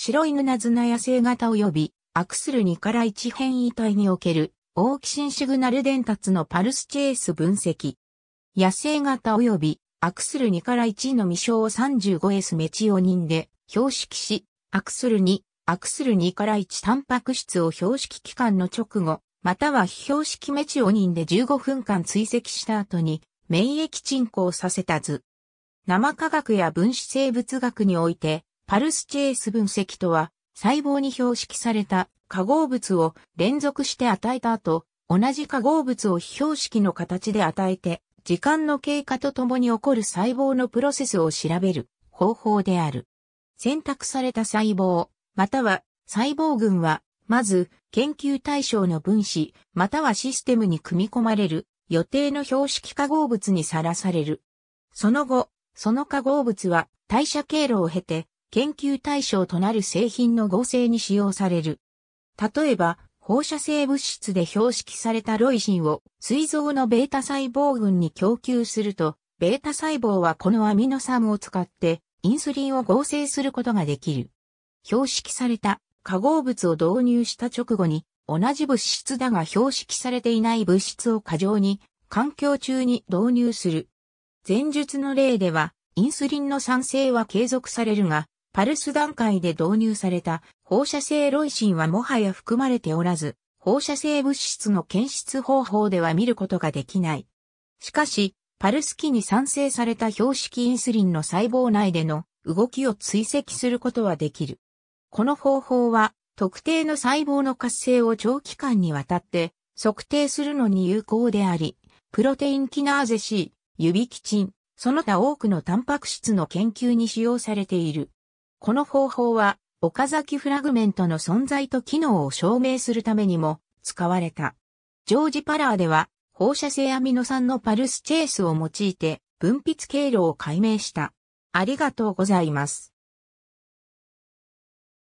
白犬ナズナ野生型及び、アクスル2から1変異体における、大きキシグナル伝達のパルスチェース分析。野生型及び、アクスル2から1の未章を 35S メチオニンで、標識し、アクスル2、アクスル2から1タンパク質を標識期間の直後、または非標識メチオニンで15分間追跡した後に、免疫沈行させた図。生化学や分子生物学において、パルスチェース分析とは、細胞に標識された化合物を連続して与えた後、同じ化合物を非標識の形で与えて、時間の経過とともに起こる細胞のプロセスを調べる方法である。選択された細胞、または細胞群は、まず研究対象の分子、またはシステムに組み込まれる予定の標識化合物にさらされる。その後、その化合物は代謝経路を経て研究対象となる製品の合成に使用される。例えば、放射性物質で標識されたロイシンを膵臓のベータ細胞群に供給すると、ベータ細胞はこのアミノ酸を使ってインスリンを合成することができる。標識された化合物を導入した直後に同じ物質だが標識されていない物質を過剰に環境中に導入する。前述の例ではインスリンの酸性は継続されるがパルス段階で導入された放射性ロイシンはもはや含まれておらず、放射性物質の検出方法では見ることができない。しかし、パルス機に産生された標識インスリンの細胞内での動きを追跡することはできる。この方法は、特定の細胞の活性を長期間にわたって測定するのに有効であり、プロテインキナーゼ C、ユビキチン、その他多くのタンパク質の研究に使用されている。この方法は、岡崎フラグメントの存在と機能を証明するためにも使われた。ジョージ・パラーでは、放射性アミノ酸のパルスチェイスを用いて分泌経路を解明した。ありがとうございます。